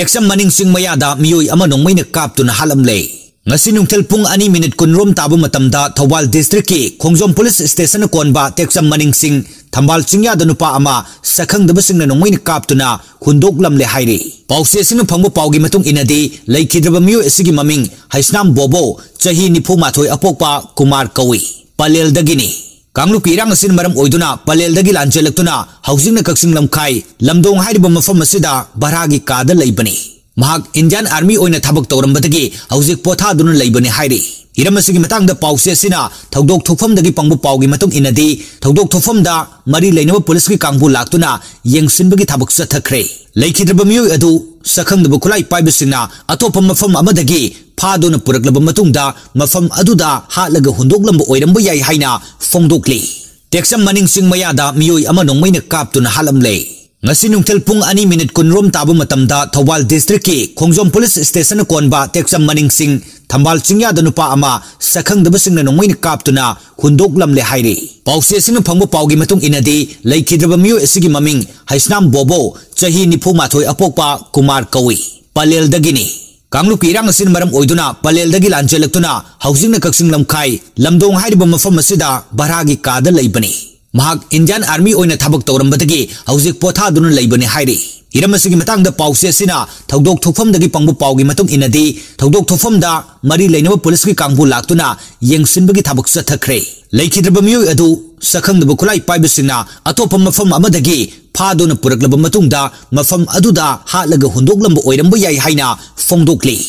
teksam maning sing maya da miyoi ama nong may nakap tun halam le. Ngasin yung telpong ani minit kun rom tabu matamda Tawal District ki Kongzong Police Station kuan ba teksam maning sing tambal chingya da nupa ama sakhang daba sing na nong may nakap tuna kundok lam le hayri. Pausi asin ng pangbo paugi matung inadi lay kidraba miyo isigi maming haisnam bobo chahi nipu matoy apok pa kumar kawi. Palil dagini. gini. ꯀꯥꯡꯂꯨꯞ ꯏꯔꯥꯡ ꯑꯁꯤꯅ ꯃꯔꯝ ꯑꯣꯏꯗꯨꯅ ꯄꯂꯦꯜꯗꯒꯤ ꯂꯥꯟꯆꯦꯜꯂꯛꯇꯨꯅ ꯍꯧꯖꯤꯛꯅ ꯀꯛꯆꯤꯡ ꯂꯝꯈꯥꯏ ꯂꯝꯗꯣꯡ ꯍꯥꯏꯔꯤꯕ ꯃꯐꯝ ꯑꯁꯤꯗ ꯚꯔꯥꯒꯤ ꯀꯥꯗ ꯂꯩꯕꯅꯤ ꯃꯍꯥꯛ ꯏꯟꯗꯤꯌꯥꯟ ꯑꯥꯔꯃꯤ ꯑꯣꯏꯅ ꯊꯕꯛ ꯇꯧꯔꯝꯕꯗꯒꯤ ꯍꯧꯖꯤꯛ ꯄꯣꯊꯥꯗꯨꯅ ꯂꯩꯕꯅꯤ ꯍꯥꯏꯔꯤ ꯍꯤꯔꯝ ꯑꯁꯤꯒꯤ ꯃꯇꯥꯡꯗ ꯄꯥꯎꯆꯦ ꯑꯁꯤꯅ ꯊꯧꯗꯣꯛ ꯊꯣꯛꯐꯝꯗꯒꯤ ꯄꯪꯕ ꯄꯥꯎꯒꯤ ꯃꯇꯨꯡ ꯏꯟꯅꯗꯤ ꯊꯧꯗꯣꯛ ꯊꯣꯛꯐꯝꯗ ꯃꯔꯤ ꯂꯩꯅꯕ ꯄꯨꯂꯤꯁꯀꯤ ꯀꯥꯡꯕꯨ ꯂꯥꯛꯇꯨꯅ ꯌꯦꯡꯁꯤꯟꯕꯒꯤ ꯊꯕꯛ ꯆꯠꯊꯈ꯭ꯔꯦ ꯂꯩꯈꯤꯗ꯭ꯔꯕ ꯃꯤꯑꯣꯏ ꯑꯗꯨ ꯁꯛꯈꯪꯗꯕ ꯈꯨꯠꯂꯥꯏ ꯄꯥꯏꯕꯁꯤꯡꯅ ꯑꯇꯣꯞꯄ ꯃꯐꯝ ꯑꯃꯗꯒꯤ ꯐꯥꯗꯨꯅ ꯄꯨꯔꯛꯂꯕ ꯃꯇꯨꯡꯗ ꯃꯐꯝ ꯑꯗꯨꯗ ꯍꯥꯠꯂꯒ ꯍꯨꯟꯗꯣꯛꯂꯝꯕ ꯑꯣꯏꯔꯝꯕ ꯌꯥꯏ ꯍꯥꯏꯅ ꯐꯣꯡꯗꯣꯛꯂꯤ ꯇꯦꯛꯁꯝ ꯃꯅꯤꯡ ꯆꯤꯡ ꯃꯌꯥꯗ ꯃꯤꯑꯣꯏ ꯑꯃ ꯅꯣꯡꯃꯩꯅ ꯀꯥꯞꯇꯨꯅ ꯍꯥꯠꯂꯝꯂꯦ ngasi nungthel pung ani minute kunrom tabu matamda thawal district ki khongjom police station konba teksam maning sing thambal chingya da nupa ama sakhang da basing na nongmain kaptuna hundok lam le haire pause sing phangbo paugi matung inadi laikhidraba miu esigi maming haisnam bobo chahi niphu mathoi apokpa kumar kawi palel dagini Kamrup इरांगना पलेल लाचलतना कक्षिंग लमखाई लमदों मफम भरा की काद लेबने Indian army तौरबदी पोथाने इरम पासेम पाब पागी मरी लेने पुलिस की कांगू लातना येंब की थब चतरे लेखिद्रब मू ꯁꯛꯈꯪꯗꯕ ꯈꯨꯠꯂꯥꯏ ꯄꯥꯏꯕꯁꯤꯡꯅ ꯑꯇꯣꯞꯄ ꯃꯐꯝ ꯑꯃꯗꯒꯤ ꯐꯥꯗꯨꯅ ꯄꯨꯔꯛꯂꯕ ꯃꯇꯨꯡꯗ ꯃꯐꯝ ꯑꯗꯨꯗ ꯍꯥꯠꯂꯒ ꯍꯨꯟꯗꯣꯛꯂꯝꯕ ꯑꯣꯏꯔꯝꯕ ꯌꯥꯏ ꯍꯥꯏꯅ ꯐꯣꯡꯗꯣꯛꯂꯤ